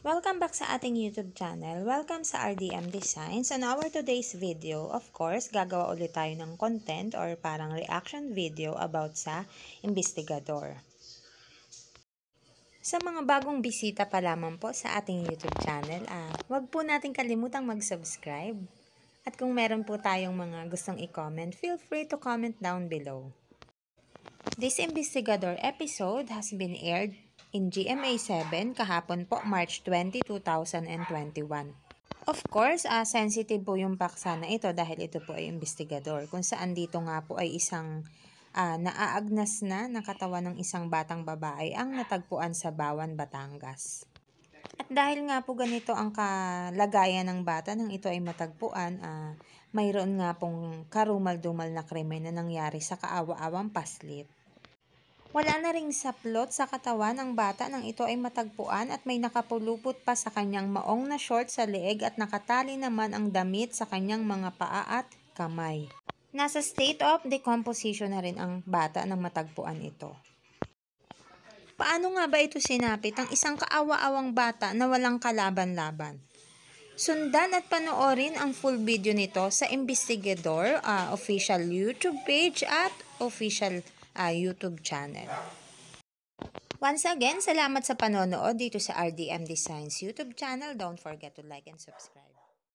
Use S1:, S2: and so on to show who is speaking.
S1: Welcome back sa ating YouTube channel. Welcome sa RDM Designs. On our today's video, of course, gagawa ulit tayo ng content or parang reaction video about sa investigador. Sa mga bagong bisita pa lamang po sa ating YouTube channel, ah, wag po natin kalimutang mag-subscribe. At kung meron po tayong mga gustong i-comment, feel free to comment down below. This investigador episode has been aired in GMA 7 kahapon po March 20, 2021. Of course, uh, sensitive po yung paksa na ito dahil ito po ay investigador kung saan dito nga po ay isang uh, naaagnas na ng katawan ng isang batang babae ang natagpuan sa Bawan, Batangas. At dahil nga po ganito ang kalagayan ng bata nang ito ay matagpuan, uh, mayroon nga pong karumal-dumal na krimen na nangyari sa kaawa-awang paslit. Wala na ring saplot sa katawan ng bata nang ito ay matagpuan at may nakapulupot pa sa kanyang maong na short sa leeg at nakatali naman ang damit sa kanyang mga paa at kamay. Nasa state of decomposition na rin ang bata nang matagpuan ito. Paano nga ba ito sinapit ang isang kaawa-awang bata na walang kalaban-laban? Sundan at panoorin ang full video nito sa Investigador uh, official YouTube page at official uh, YouTube channel. Once again, salamat sa panonood dito sa RDM Designs YouTube channel. Don't forget to like and subscribe.